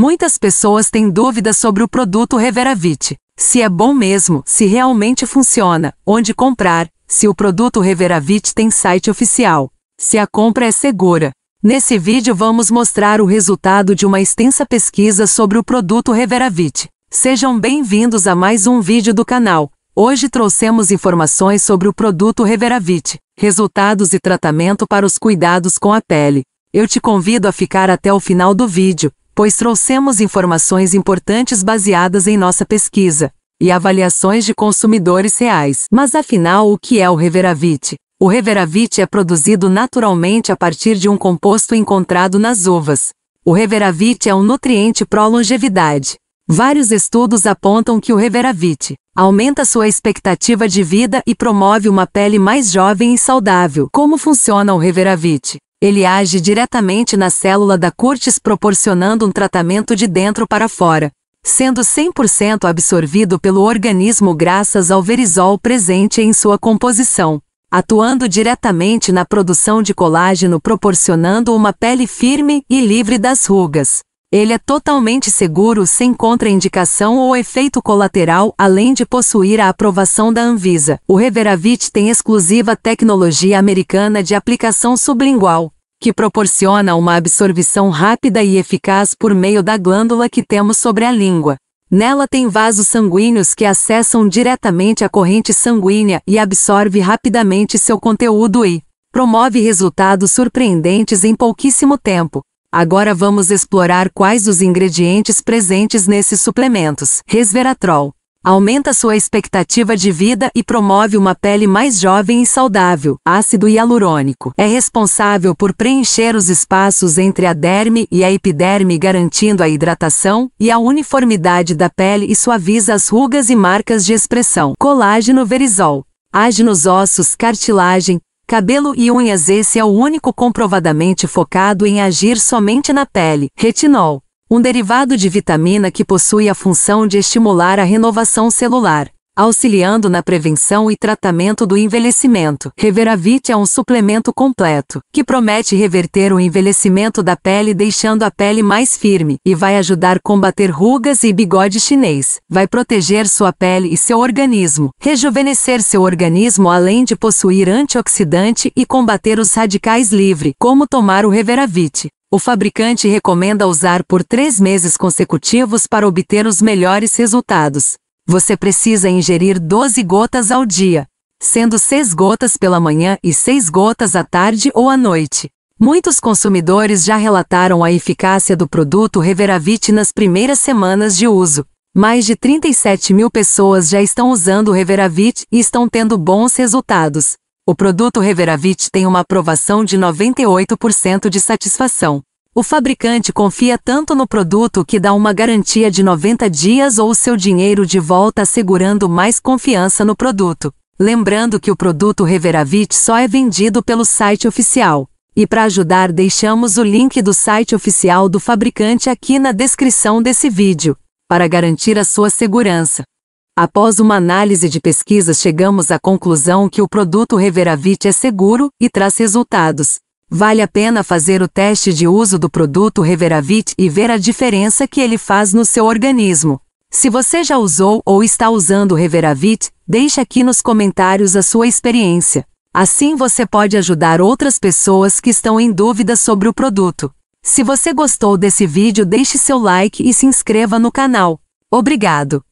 Muitas pessoas têm dúvidas sobre o produto Reveravit. Se é bom mesmo, se realmente funciona, onde comprar, se o produto Reveravit tem site oficial, se a compra é segura. Nesse vídeo vamos mostrar o resultado de uma extensa pesquisa sobre o produto Reveravit. Sejam bem-vindos a mais um vídeo do canal. Hoje trouxemos informações sobre o produto Reveravit, resultados e tratamento para os cuidados com a pele. Eu te convido a ficar até o final do vídeo, pois trouxemos informações importantes baseadas em nossa pesquisa e avaliações de consumidores reais. Mas afinal, o que é o Reveravite? O Reveravite é produzido naturalmente a partir de um composto encontrado nas uvas. O Reveravite é um nutriente pró-longevidade. Vários estudos apontam que o Reveravite aumenta sua expectativa de vida e promove uma pele mais jovem e saudável. Como funciona o Reveravite? Ele age diretamente na célula da Curtis proporcionando um tratamento de dentro para fora, sendo 100% absorvido pelo organismo graças ao verisol presente em sua composição, atuando diretamente na produção de colágeno proporcionando uma pele firme e livre das rugas. Ele é totalmente seguro sem contraindicação ou efeito colateral, além de possuir a aprovação da Anvisa. O Reveravit tem exclusiva tecnologia americana de aplicação sublingual, que proporciona uma absorção rápida e eficaz por meio da glândula que temos sobre a língua. Nela tem vasos sanguíneos que acessam diretamente a corrente sanguínea e absorve rapidamente seu conteúdo e promove resultados surpreendentes em pouquíssimo tempo. Agora vamos explorar quais os ingredientes presentes nesses suplementos. Resveratrol. Aumenta sua expectativa de vida e promove uma pele mais jovem e saudável. Ácido hialurônico é responsável por preencher os espaços entre a derme e a epiderme, garantindo a hidratação e a uniformidade da pele e suaviza as rugas e marcas de expressão. Colágeno verisol age nos ossos, cartilagem, cabelo e unhas. Esse é o único comprovadamente focado em agir somente na pele. Retinol, um derivado de vitamina que possui a função de estimular a renovação celular auxiliando na prevenção e tratamento do envelhecimento. Reveravit é um suplemento completo, que promete reverter o envelhecimento da pele deixando a pele mais firme, e vai ajudar a combater rugas e bigode chinês. Vai proteger sua pele e seu organismo, rejuvenescer seu organismo além de possuir antioxidante e combater os radicais livre, como tomar o Reveravit. O fabricante recomenda usar por três meses consecutivos para obter os melhores resultados você precisa ingerir 12 gotas ao dia, sendo 6 gotas pela manhã e 6 gotas à tarde ou à noite. Muitos consumidores já relataram a eficácia do produto Reveravit nas primeiras semanas de uso. Mais de 37 mil pessoas já estão usando o Reveravit e estão tendo bons resultados. O produto Reveravit tem uma aprovação de 98% de satisfação. O fabricante confia tanto no produto que dá uma garantia de 90 dias ou seu dinheiro de volta assegurando mais confiança no produto. Lembrando que o produto Reveravit só é vendido pelo site oficial. E para ajudar, deixamos o link do site oficial do fabricante aqui na descrição desse vídeo, para garantir a sua segurança. Após uma análise de pesquisas, chegamos à conclusão que o produto Reveravit é seguro e traz resultados. Vale a pena fazer o teste de uso do produto Reveravit e ver a diferença que ele faz no seu organismo. Se você já usou ou está usando o Reveravit, deixe aqui nos comentários a sua experiência. Assim você pode ajudar outras pessoas que estão em dúvida sobre o produto. Se você gostou desse vídeo deixe seu like e se inscreva no canal. Obrigado!